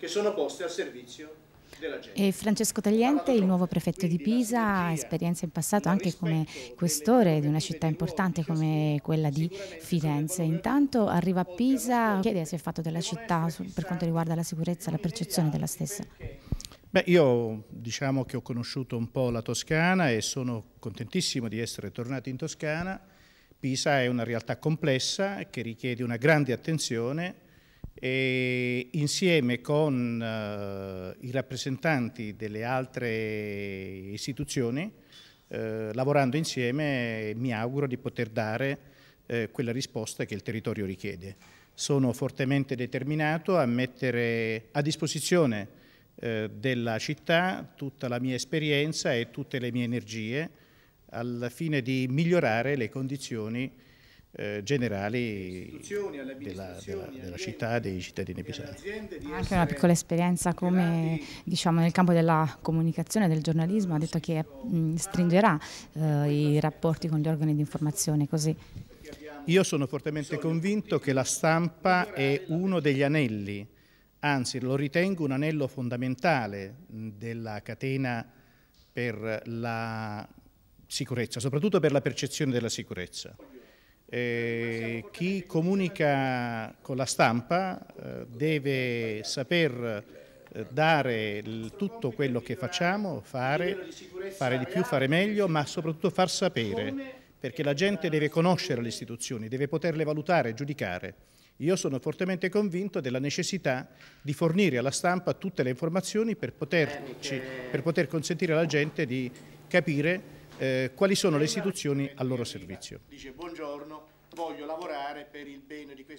che sono poste al servizio e Francesco Tagliente, il nuovo prefetto di Pisa, ha esperienza in passato anche come questore di una città importante come quella di Firenze. Intanto arriva a Pisa, chiede se è fatto della città per quanto riguarda la sicurezza e la percezione della stessa. Beh, io diciamo che ho conosciuto un po' la Toscana e sono contentissimo di essere tornato in Toscana. Pisa è una realtà complessa che richiede una grande attenzione e insieme con eh, i rappresentanti delle altre istituzioni, eh, lavorando insieme mi auguro di poter dare eh, quella risposta che il territorio richiede. Sono fortemente determinato a mettere a disposizione eh, della città tutta la mia esperienza e tutte le mie energie al fine di migliorare le condizioni eh, generali della, della, della, città dei cittadini pisani. Anche una piccola esperienza come diciamo, nel campo della comunicazione, del giornalismo, ha detto che mh, stringerà eh, i rapporti con gli organi di informazione così. Io sono fortemente convinto che la stampa è uno degli anelli, anzi lo ritengo un anello fondamentale della catena per la sicurezza, soprattutto per la percezione della sicurezza. Eh, chi comunica con la stampa eh, deve saper eh, dare tutto quello che facciamo, fare, fare di più, fare meglio, ma soprattutto far sapere, perché la gente deve conoscere le istituzioni, deve poterle valutare, giudicare. Io sono fortemente convinto della necessità di fornire alla stampa tutte le informazioni per, poterci, per poter consentire alla gente di capire eh, quali sono le istituzioni al loro servizio. Dice buongiorno, voglio lavorare per il bene di questi